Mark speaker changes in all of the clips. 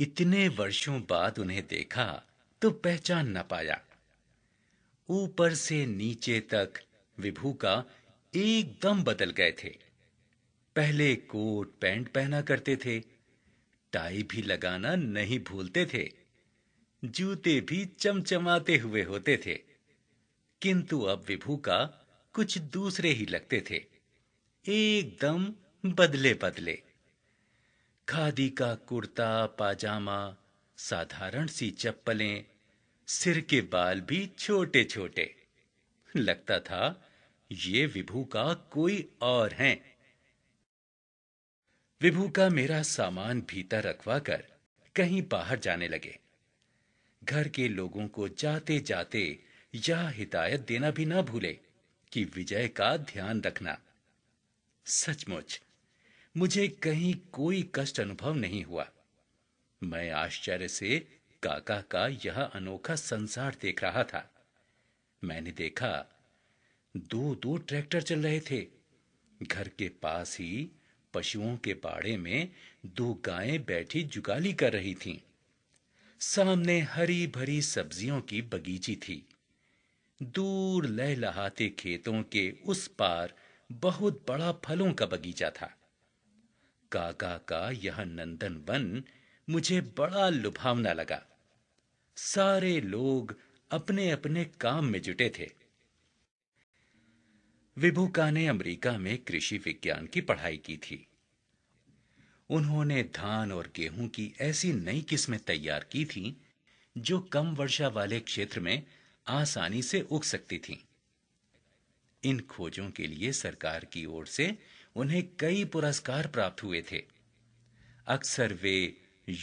Speaker 1: इतने वर्षों बाद उन्हें देखा तो पहचान न पाया ऊपर से नीचे तक विभू का एकदम बदल गए थे पहले कोट पैंट पहना करते थे टाई भी लगाना नहीं भूलते थे जूते भी चमचमाते हुए होते थे किंतु अब विभू का कुछ दूसरे ही लगते थे एकदम बदले बदले खादी का कुर्ता पाजामा साधारण सी चप्पलें सिर के बाल भी छोटे छोटे लगता था ये विभू का कोई और है विभू का मेरा सामान भीतर रखवा कर कहीं बाहर जाने लगे घर के लोगों को जाते जाते यह हिदायत देना भी ना भूले कि विजय का ध्यान रखना सचमुच मुझे कहीं कोई कष्ट अनुभव नहीं हुआ मैं आश्चर्य से काका का यह अनोखा संसार देख रहा था मैंने देखा दो दो ट्रैक्टर चल रहे थे घर के पास ही पशुओं के बाड़े में दो गायें बैठी जुगाली कर रही थीं। सामने हरी भरी सब्जियों की बगीची थी दूर लहलहाते खेतों के उस पार बहुत बड़ा फलों का बगीचा था काका का यह नंदन वन मुझे बड़ा लुभावना लगा सारे लोग अपने अपने काम में जुटे थे विभुका ने अमेरिका में कृषि विज्ञान की पढ़ाई की थी उन्होंने धान और गेहूं की ऐसी नई किस्में तैयार की थी जो कम वर्षा वाले क्षेत्र में आसानी से उग सकती थीं। इन खोजों के लिए सरकार की ओर से उन्हें कई पुरस्कार प्राप्त हुए थे अक्सर वे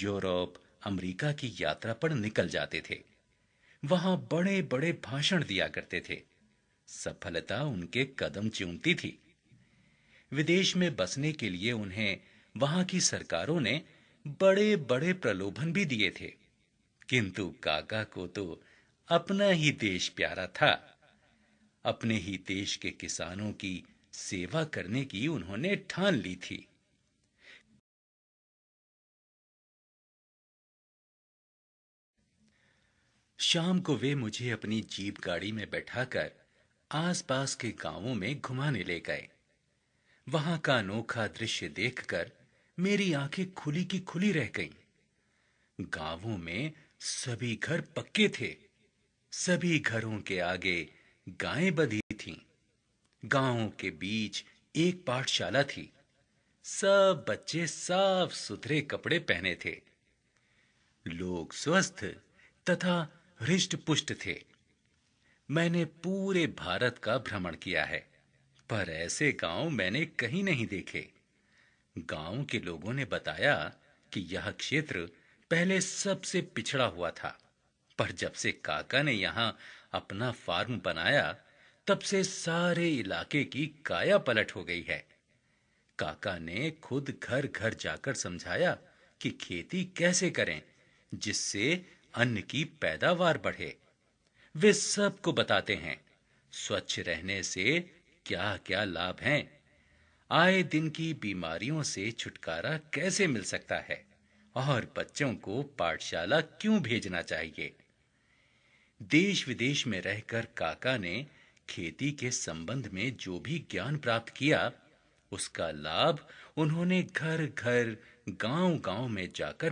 Speaker 1: यूरोप अमेरिका की यात्रा पर निकल जाते थे वहां बड़े बड़े भाषण दिया करते थे सफलता उनके कदम चूमती थी विदेश में बसने के लिए उन्हें वहां की सरकारों ने बड़े बड़े प्रलोभन भी दिए थे किंतु काका को तो अपना ही देश प्यारा था अपने ही देश के किसानों की सेवा करने की उन्होंने ठान ली थी शाम को वे मुझे अपनी जीप गाड़ी में बैठाकर आसपास के गांवों में घुमाने ले गए वहां का अनोखा दृश्य देखकर मेरी आंखें खुली की खुली रह गईं। गांवों में सभी घर पक्के थे सभी घरों के आगे गायें बधी थीं। गांव के बीच एक पाठशाला थी सब बच्चे साफ सुथरे कपड़े पहने थे लोग स्वस्थ तथा हृष्ट पुष्ट थे मैंने पूरे भारत का भ्रमण किया है पर ऐसे गांव मैंने कहीं नहीं देखे गांव के लोगों ने बताया कि यह क्षेत्र पहले सबसे पिछड़ा हुआ था पर जब से काका ने यहां अपना फार्म बनाया तब से सारे इलाके की काया पलट हो गई है काका ने खुद घर घर जाकर समझाया कि खेती कैसे करें जिससे अन्न की पैदावार बढ़े वे सबको बताते हैं स्वच्छ रहने से क्या-क्या लाभ हैं आए दिन की बीमारियों से छुटकारा कैसे मिल सकता है और बच्चों को पाठशाला क्यों भेजना चाहिए देश विदेश में रहकर काका ने खेती के संबंध में जो भी ज्ञान प्राप्त किया उसका लाभ उन्होंने घर-घर गांव-गांव में जाकर